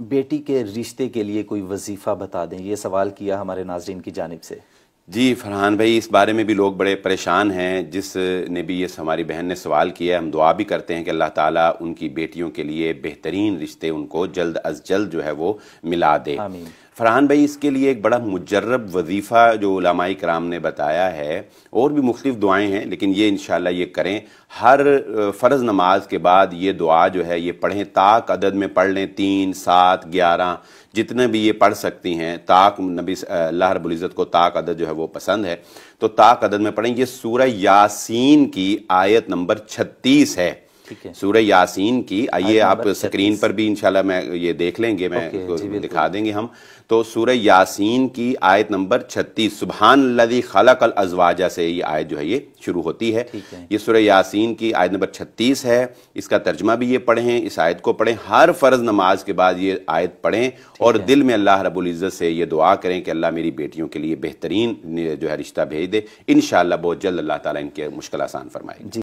बेटी के रिश्ते के लिए कोई वजीफ़ा बता दें ये सवाल किया हमारे नाजरीन की जानब से जी फरहान भाई इस बारे में भी लोग बड़े परेशान हैं जिस ने भी ये हमारी बहन ने सवाल किया हम दुआ भी करते हैं कि अल्लाह ताला उनकी बेटियों के लिए बेहतरीन रिश्ते उनको जल्द अज जल्द जो है वो मिला दे फरहान भाई इसके लिए एक बड़ा मुजरब वजीफ़ा जो लामाई कराम ने बताया है और भी मुख्तफ दुआएँ हैं लेकिन ये इन ये करें हर फ़र्ज़ नमाज के बाद ये दुआ जो है ये पढ़ें ताक अदद में पढ़ लें तीन सात ग्यारह जितने भी ये पढ़ सकती हैं ताक नबी अल्लाह रबुल्ज़त को ताक अदद जो है वो पसंद है तो ताक अदद में पढ़ें ये सूर्य यासिन की आयत नंबर छत्तीस है सूर्य यासीन की आइए आप स्क्रीन पर भी इंशाल्लाह मैं ये देख लेंगे मैं दिखा देंगे हम तो सूर्य यासीन की आयत नंबर 36 सुबहान लदी खलक अल अजवाजा से ये आयत जो है ये शुरू होती है, है। ये सूर्य यासीन की आयत नंबर 36 है इसका तर्जमा भी ये पढ़ें इस आयत को पढ़ें हर फ़र्ज़ नमाज के बाद ये आयत पढ़ें और दिल में अल्लाह रबुल्ज़त से ये दुआ करें कि अल्लाह मेरी बेटियों के लिए बेहतरीन जो है रिश्ता भेज दे इन बहुत जल्द अल्लाह ताला इनके मुश्किल आसान फरमाए